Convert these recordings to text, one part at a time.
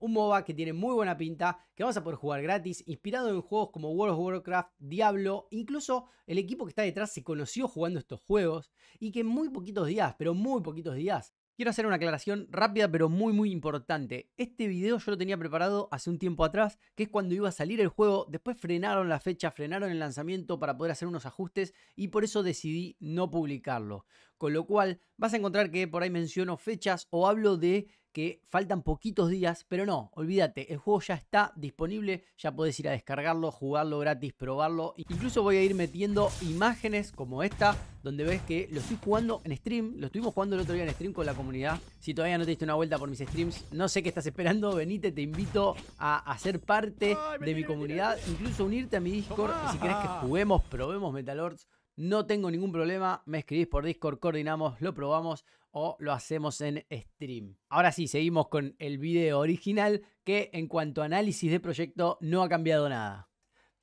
Un MOBA que tiene muy buena pinta, que vamos a poder jugar gratis, inspirado en juegos como World of Warcraft, Diablo, incluso el equipo que está detrás se conoció jugando estos juegos y que en muy poquitos días, pero muy poquitos días, Quiero hacer una aclaración rápida pero muy muy importante. Este video yo lo tenía preparado hace un tiempo atrás, que es cuando iba a salir el juego, después frenaron la fecha, frenaron el lanzamiento para poder hacer unos ajustes y por eso decidí no publicarlo. Con lo cual vas a encontrar que por ahí menciono fechas o hablo de que faltan poquitos días, pero no, olvídate, el juego ya está disponible, ya podés ir a descargarlo, jugarlo gratis, probarlo. Incluso voy a ir metiendo imágenes como esta, donde ves que lo estoy jugando en stream, lo estuvimos jugando el otro día en stream con la comunidad. Si todavía no te diste una vuelta por mis streams, no sé qué estás esperando, venite, te invito a, hacer parte de mi comunidad, incluso unirte a mi Discord, si querés que juguemos, probemos Metalords. No tengo ningún problema, me escribís por Discord, coordinamos, lo probamos o lo hacemos en stream. Ahora sí, seguimos con el video original que en cuanto a análisis de proyecto no ha cambiado nada.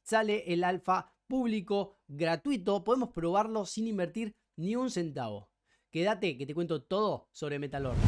Sale el alfa público gratuito, podemos probarlo sin invertir ni un centavo. Quédate que te cuento todo sobre Metalords.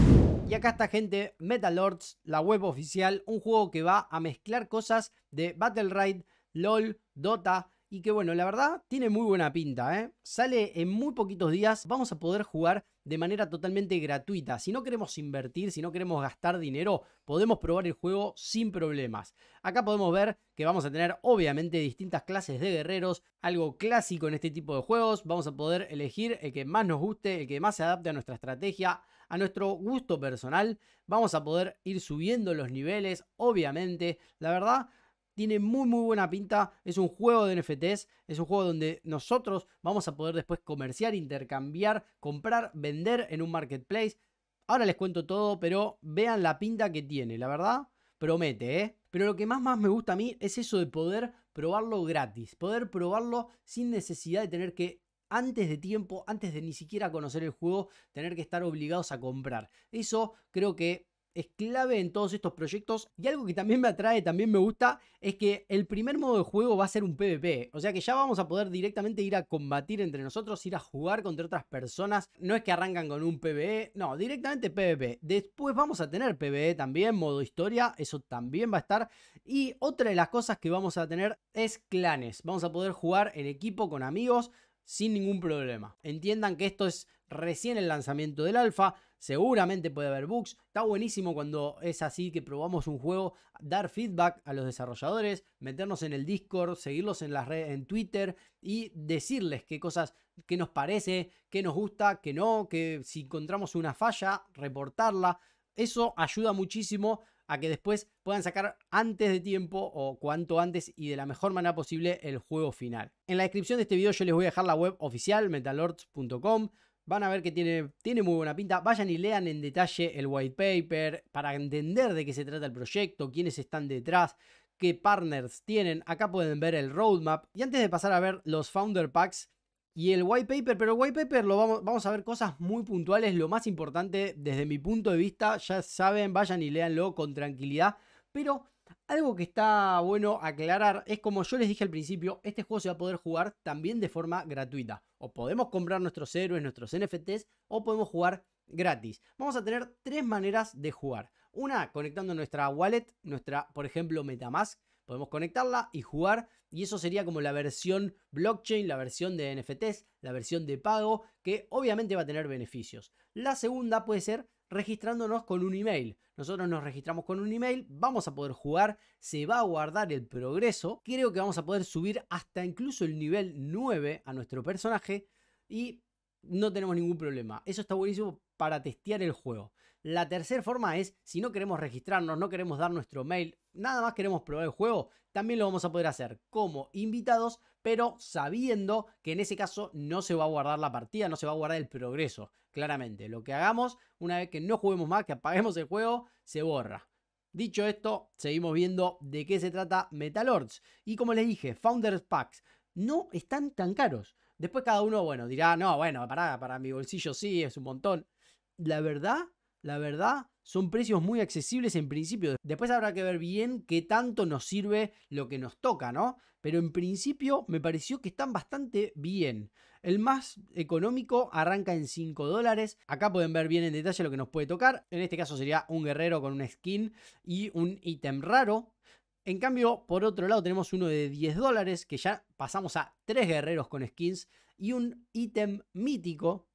Y acá está gente, Metalords, la web oficial, un juego que va a mezclar cosas de Battle Ride, LOL, Dota, y que bueno, la verdad tiene muy buena pinta, ¿eh? Sale en muy poquitos días, vamos a poder jugar de manera totalmente gratuita. Si no queremos invertir, si no queremos gastar dinero, podemos probar el juego sin problemas. Acá podemos ver que vamos a tener obviamente distintas clases de guerreros, algo clásico en este tipo de juegos. Vamos a poder elegir el que más nos guste, el que más se adapte a nuestra estrategia, a nuestro gusto personal. Vamos a poder ir subiendo los niveles, obviamente. La verdad tiene muy muy buena pinta, es un juego de NFTs, es un juego donde nosotros vamos a poder después comerciar, intercambiar, comprar, vender en un marketplace. Ahora les cuento todo, pero vean la pinta que tiene, la verdad, promete, ¿eh? Pero lo que más más me gusta a mí es eso de poder probarlo gratis, poder probarlo sin necesidad de tener que antes de tiempo, antes de ni siquiera conocer el juego, tener que estar obligados a comprar. Eso creo que es clave en todos estos proyectos. Y algo que también me atrae, también me gusta, es que el primer modo de juego va a ser un PvP. O sea que ya vamos a poder directamente ir a combatir entre nosotros, ir a jugar contra otras personas. No es que arrancan con un PvE, no, directamente PvP. Después vamos a tener PvE también, modo historia, eso también va a estar. Y otra de las cosas que vamos a tener es clanes. Vamos a poder jugar en equipo con amigos sin ningún problema. Entiendan que esto es recién el lanzamiento del alfa, seguramente puede haber bugs, está buenísimo cuando es así que probamos un juego, dar feedback a los desarrolladores, meternos en el Discord, seguirlos en las redes, en Twitter y decirles qué cosas, qué nos parece, qué nos gusta, qué no, que si encontramos una falla, reportarla. Eso ayuda muchísimo a que después puedan sacar antes de tiempo o cuanto antes y de la mejor manera posible el juego final. En la descripción de este video yo les voy a dejar la web oficial metalords.com van a ver que tiene, tiene, muy buena pinta. Vayan y lean en detalle el white paper para entender de qué se trata el proyecto, quiénes están detrás, qué partners tienen. Acá pueden ver el roadmap. Y antes de pasar a ver los founder packs, y el white paper, pero el white paper lo vamos, vamos a ver cosas muy puntuales, lo más importante desde mi punto de vista, ya saben, vayan y léanlo con tranquilidad, pero algo que está bueno aclarar es como yo les dije al principio, este juego se va a poder jugar también de forma gratuita. O podemos comprar nuestros héroes, nuestros NFTs, o podemos jugar gratis. Vamos a tener tres maneras de jugar. Una conectando nuestra wallet, nuestra, por ejemplo, Metamask, podemos conectarla y jugar. Y eso sería como la versión blockchain, la versión de NFTs, la versión de pago, que obviamente va a tener beneficios. La segunda puede ser registrándonos con un email. Nosotros nos registramos con un email, vamos a poder jugar, se va a guardar el progreso, creo que vamos a poder subir hasta incluso el nivel 9 a nuestro personaje y no tenemos ningún problema. Eso está buenísimo para testear el juego. La tercera forma es, si no queremos registrarnos, no queremos dar nuestro mail, nada más queremos probar el juego, también lo vamos a poder hacer como invitados, pero sabiendo que en ese caso no se va a guardar la partida, no se va a guardar el progreso, claramente. Lo que hagamos, una vez que no juguemos más, que apaguemos el juego, se borra. Dicho esto, seguimos viendo de qué se trata Metalords. Y como les dije, Founders Packs no están tan caros. Después cada uno, bueno, dirá, no, bueno, para, para mi bolsillo sí, es un montón. La verdad, la verdad, son precios muy accesibles en principio. Después habrá que ver bien qué tanto nos sirve lo que nos toca, ¿no? Pero en principio me pareció que están bastante bien. El más económico arranca en 5 dólares. Acá pueden ver bien en detalle lo que nos puede tocar. En este caso sería un guerrero con una skin y un ítem raro. En cambio, por otro lado, tenemos uno de 10 dólares, que ya pasamos a 3 guerreros con skins y un ítem mítico.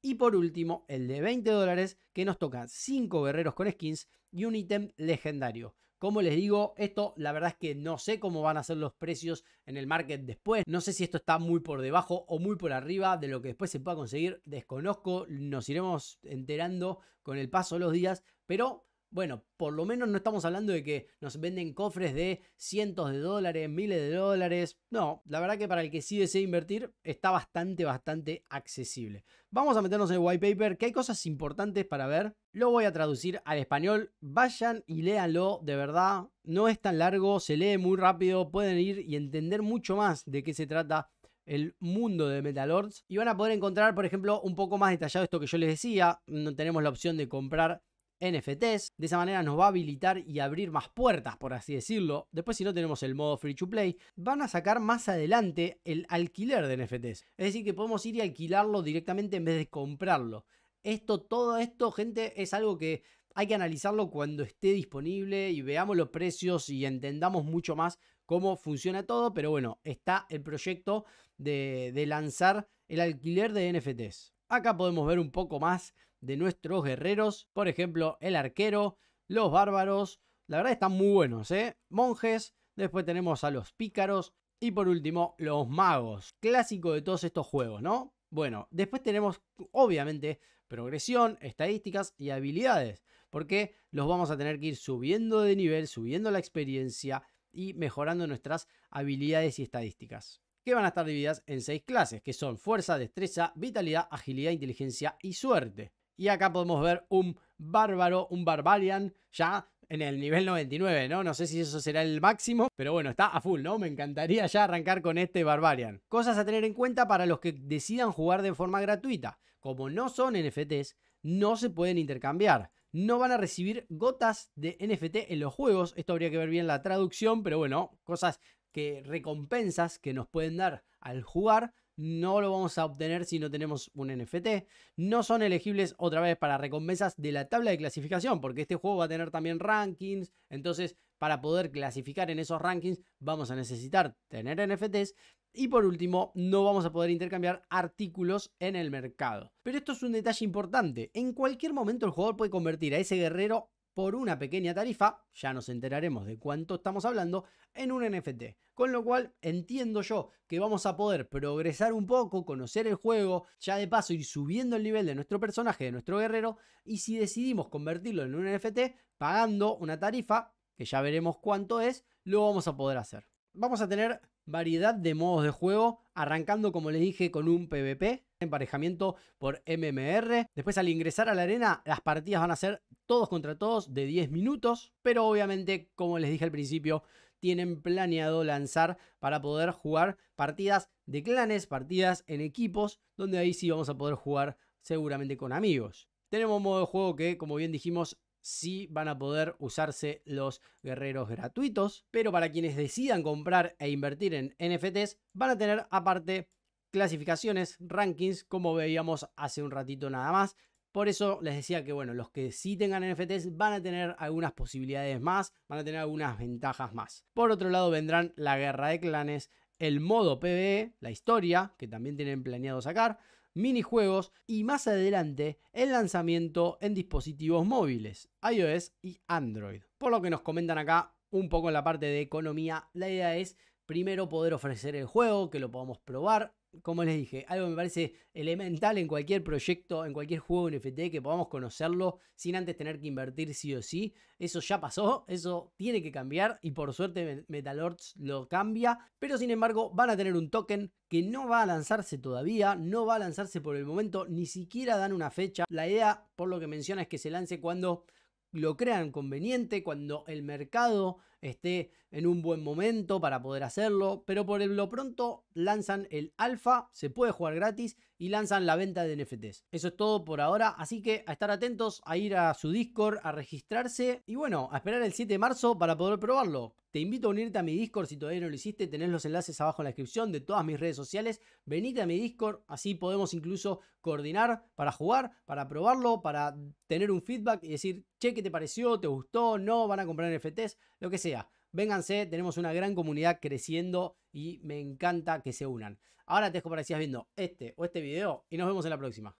Y por último, el de 20 dólares, que nos toca 5 guerreros con skins y un ítem legendario. Como les digo, esto la verdad es que no sé cómo van a ser los precios en el market después. No sé si esto está muy por debajo o muy por arriba de lo que después se pueda conseguir. Desconozco, nos iremos enterando con el paso de los días. Pero bueno, por lo menos no estamos hablando de que nos venden cofres de cientos de dólares, miles de dólares. No, la verdad que para el que sí desee invertir está bastante, bastante accesible. Vamos a meternos en el white paper, que hay cosas importantes para ver. Lo voy a traducir al español. Vayan y léanlo, de verdad. No es tan largo, se lee muy rápido, pueden ir y entender mucho más de qué se trata el mundo de Metalords y van a poder encontrar, por ejemplo, un poco más detallado esto que yo les decía. No tenemos la opción de comprar NFTs. De esa manera nos va a habilitar y abrir más puertas, por así decirlo. Después si no tenemos el modo free to play, van a sacar más adelante el alquiler de NFTs. Es decir, que podemos ir y alquilarlo directamente en vez de comprarlo. Esto, todo esto, gente, es algo que hay que analizarlo cuando esté disponible y veamos los precios y entendamos mucho más cómo funciona todo. Pero bueno, está el proyecto de, lanzar el alquiler de NFTs. Acá podemos ver un poco más de nuestros guerreros. Por ejemplo, el arquero, los bárbaros. La verdad están muy buenos, ¿eh? Monjes, después tenemos a los pícaros y por último los magos. Clásico de todos estos juegos, ¿no? Bueno, después tenemos obviamente progresión, estadísticas y habilidades, porque los vamos a tener que ir subiendo de nivel, subiendo la experiencia y mejorando nuestras habilidades y estadísticas, que van a estar divididas en seis clases, que son fuerza, destreza, vitalidad, agilidad, inteligencia y suerte. Y acá podemos ver un bárbaro, un barbarian, ya en el nivel 99, ¿no? No sé si eso será el máximo, pero bueno, está a full, ¿no? Me encantaría ya arrancar con este Barbarian. Cosas a tener en cuenta para los que decidan jugar de forma gratuita. Como no son NFTs, no se pueden intercambiar. No van a recibir gotas de NFT en los juegos. Esto habría que ver bien la traducción, pero bueno, cosas que recompensas que nos pueden dar al jugar no lo vamos a obtener si no tenemos un NFT. No son elegibles otra vez para recompensas de la tabla de clasificación, porque este juego va a tener también rankings. Entonces, para poder clasificar en esos rankings, vamos a necesitar tener NFTs. Y por último, no vamos a poder intercambiar artículos en el mercado. Pero esto es un detalle importante. En cualquier momento el jugador puede convertir a ese guerrero por una pequeña tarifa, ya nos enteraremos de cuánto estamos hablando, en un NFT. Con lo cual entiendo yo que vamos a poder progresar un poco, conocer el juego, ya de paso ir subiendo el nivel de nuestro personaje, de nuestro guerrero, y si decidimos convertirlo en un NFT, pagando una tarifa, que ya veremos cuánto es, lo vamos a poder hacer. Vamos a tener variedad de modos de juego, arrancando como les dije con un PvP, emparejamiento por MMR. Después al ingresar a la arena, las partidas van a ser todos contra todos de 10 minutos, pero obviamente, como les dije al principio, tienen planeado lanzar para poder jugar partidas de clanes, partidas en equipos, donde ahí sí vamos a poder jugar seguramente con amigos. Tenemos un modo de juego que, como bien dijimos, sí van a poder usarse los guerreros gratuitos, pero para quienes decidan comprar e invertir en NFTs, van a tener aparte clasificaciones, rankings, como veíamos hace un ratito nada más. Por eso les decía que, bueno, los que sí tengan NFTs van a tener algunas posibilidades más, van a tener algunas ventajas más. Por otro lado, vendrán la guerra de clanes, el modo PvE, la historia, que también tienen planeado sacar, minijuegos y más adelante el lanzamiento en dispositivos móviles, iOS y Android. Por lo que nos comentan acá un poco en la parte de economía, la idea es primero poder ofrecer el juego, que lo podamos probar, como les dije, algo me parece elemental en cualquier proyecto, en cualquier juego NFT, que podamos conocerlo sin antes tener que invertir sí o sí. Eso ya pasó, eso tiene que cambiar y por suerte Metalords lo cambia. Pero sin embargo van a tener un token que no va a lanzarse todavía, no va a lanzarse por el momento, ni siquiera dan una fecha. La idea, por lo que menciona, es que se lance cuando lo crean conveniente, cuando el mercado esté en un buen momento para poder hacerlo, pero por lo pronto lanzan el alfa, se puede jugar gratis y lanzan la venta de NFTs. Eso es todo por ahora, así que a estar atentos, a ir a su Discord, a registrarse y bueno, a esperar el 7 de marzo para poder probarlo. Te invito a unirte a mi Discord si todavía no lo hiciste, tenés los enlaces abajo en la descripción de todas mis redes sociales. Venite a mi Discord, así podemos incluso coordinar para jugar, para probarlo, para tener un feedback y decir, che, ¿qué te pareció? ¿Te gustó? ¿No? ¿Van a comprar NFTs? Lo que sea. Vénganse, tenemos una gran comunidad creciendo y me encanta que se unan. Ahora te dejo para que sigas viendo este o este video y nos vemos en la próxima.